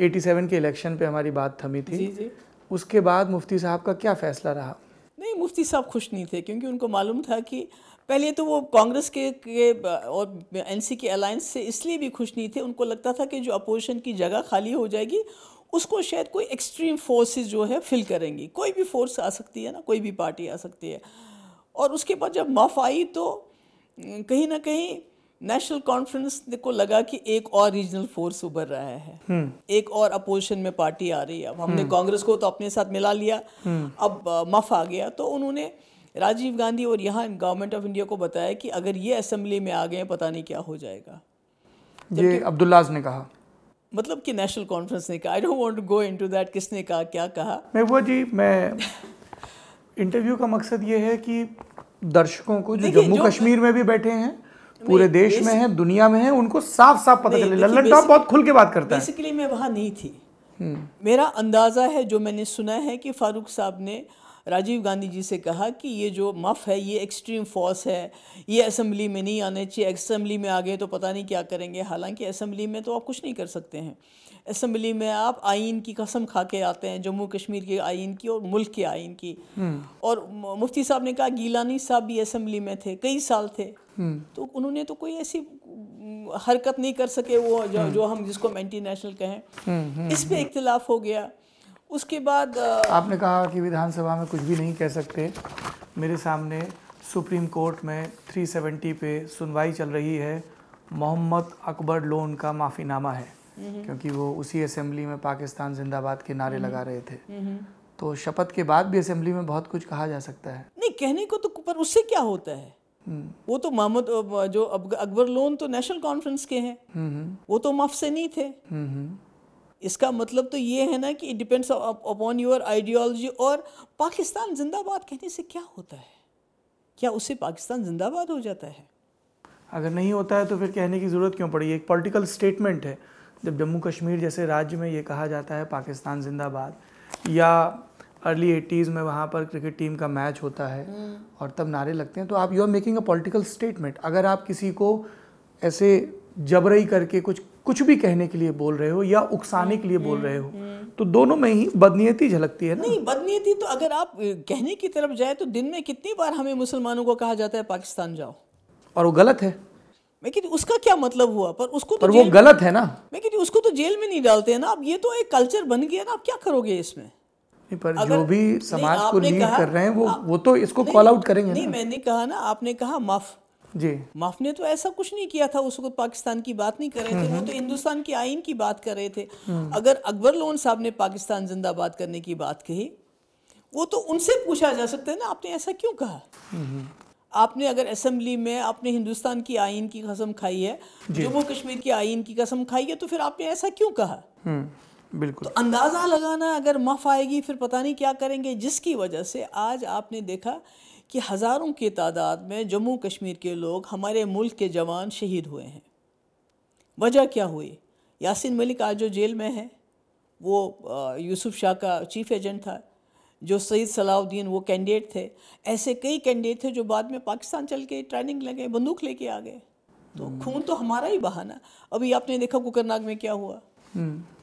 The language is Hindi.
87 के इलेक्शन पे हमारी बात थमी थी जी जी उसके बाद मुफ्ती साहब का क्या फैसला रहा नहीं मुफ्ती साहब खुश नहीं थे क्योंकि उनको मालूम था कि पहले तो वो कांग्रेस के, के और एनसी के अलायंस से इसलिए भी खुश नहीं थे उनको लगता था कि जो अपोजिशन की जगह खाली हो जाएगी उसको शायद कोई एक्सट्रीम फोर्सेस जो है फिल करेंगी कोई भी फोर्स आ सकती है ना कोई भी पार्टी आ सकती है और उसके बाद जब माफ आई तो कहीं ना कहीं नेशनल कॉन्फ्रेंस को लगा कि एक और रीजनल फोर्स उभर रहा है हम्म। एक और अपोजिशन में पार्टी आ रही है अब हमने हम्म। कांग्रेस को तो अपने साथ मिला लिया हम्म। अब मफ आ गया तो उन्होंने राजीव गांधी और यहाँ गवर्नमेंट ऑफ इंडिया को बताया कि अगर ये असेंबली में आ गए पता नहीं क्या हो जाएगा ये अब्दुल्लाज ने कहा मतलब कि नेशनल कॉन्फ्रेंस ने कहा I don't want to go into that किसने कहा क्या कहा वो जी मैं इंटरव्यू का मकसद ये है कि दर्शकों को जो जम्मू कश्मीर में भी बैठे हैं पूरे देश में है दुनिया में है उनको साफ साफ पता चले लल्लन टॉप तो बहुत खुल के बात करता है बेसिकली मैं वहाँ नहीं थी हम्म। मेरा अंदाज़ा है जो मैंने सुना है कि फारूक साहब ने राजीव गांधी जी से कहा कि ये जो मफ है ये एक्सट्रीम फोर्स है ये असम्बली में नहीं आने चाहिए असम्बली में आ गए तो पता नहीं क्या करेंगे हालांकि असम्बली में तो आप कुछ नहीं कर सकते हैं असम्बली में आप आइन की कसम खा के आते हैं जम्मू कश्मीर के आइन की और मुल्क के आइन की हम्म। और मुफ्ती साहब ने कहा गीलानी साहब भी असम्बली में थे कई साल थे हम्म। तो उन्होंने तो कोई ऐसी हरकत नहीं कर सके वो जो, हम्म। जो हम जिसको हम इंटरनेशनल कहें इस पर इख्तलाफ हो गया उसके बाद आपने कहा कि विधानसभा में कुछ भी नहीं कह सकते मेरे सामने सुप्रीम कोर्ट में 370 पे सुनवाई चल रही है मोहम्मद अकबर लोन का माफ़ीनामा है क्योंकि वो उसी असेंबली में पाकिस्तान जिंदाबाद के नारे लगा रहे थे तो शपथ के बाद भी असेंबली में बहुत कुछ कहा जा सकता है नहीं कहने को तो पर उससे क्या होता है हम्म। वो तो मोहम्मद जो अकबर लोन तो नेशनल कॉन्फ्रेंस के हैं वो तो मफ से नहीं थे इसका मतलब तो ये है ना कि it depends upon your ideology और पाकिस्तान जिंदाबाद कहने से क्या होता है क्या उससे पाकिस्तान जिंदाबाद हो जाता है अगर नहीं होता है तो फिर कहने की ज़रूरत क्यों पड़ी एक पॉलिटिकल स्टेटमेंट है जब जम्मू कश्मीर जैसे राज्य में ये कहा जाता है पाकिस्तान जिंदाबाद या अर्ली एटीज़ में वहाँ पर क्रिकेट टीम का मैच होता है हम्म। और तब नारे लगते हैं तो आप you are making a political statement अगर आप किसी को ऐसे जबरई करके कुछ कुछ भी कहने के लिए बोल रहे हो या उकसाने के लिए बोल हम्म, रहे हो हम्म, हम्म। तो दोनों में ही बदनीयती झलकती है ना? नहीं बदनीयती तो अगर आप कहने की तरफ जाए तो दिन में कितनी बार हमें मुसलमानों को कहा जाता है पाकिस्तान जाओ और वो गलत है लेकिन उसका क्या मतलब हुआ पर उसको तो पर वो गलत है ना लेकिन उसको तो जेल में नहीं डालते हैं ना अब ये तो एक कल्चर बन गया ना आप क्या करोगे इसमें नहीं पर जो भी समाज को लीड कर रहे हैं वो वो तो इसको कॉल आउट करेंगे नहीं मैंने कहा ना आपने कहा माफ जी माफ ने तो ऐसा कुछ नहीं किया था उस वक्त पाकिस्तान की बात नहीं कर रहे थे हम्म, वो हम्म। तो हिंदुस्तान के आइन की बात कर रहे थे हम्म। अगर अकबर लोन साहब ने पाकिस्तान जिंदाबाद करने की बात कही वो तो उनसे पूछा जा सकता है ना आपने ऐसा क्यों कहा आपने अगर असम्बली में आपने हिंदुस्तान की आइन की कसम खाई है जम्मू कश्मीर की आइन की कसम खाई है तो फिर आपने ऐसा क्यों कहा बिल्कुल तो अंदाज़ा लगाना अगर मफ आएगी फिर पता नहीं क्या करेंगे जिसकी वजह से आज आपने देखा कि हज़ारों की तादाद में जम्मू कश्मीर के लोग हमारे मुल्क के जवान शहीद हुए हैं वजह क्या हुई यासिन मलिक आज जो जेल में है वो यूसुफ शाह का चीफ एजेंट था जो सईद सलाउद्दीन वो कैंडिडेट थे ऐसे कई कैंडिडेट थे जो बाद में पाकिस्तान चल के ट्रेनिंग लगे बंदूक लेके आ गए तो हम्म। खून तो हमारा ही बहाना अभी आपने देखा कुकरनाग में क्या हुआ हम्म।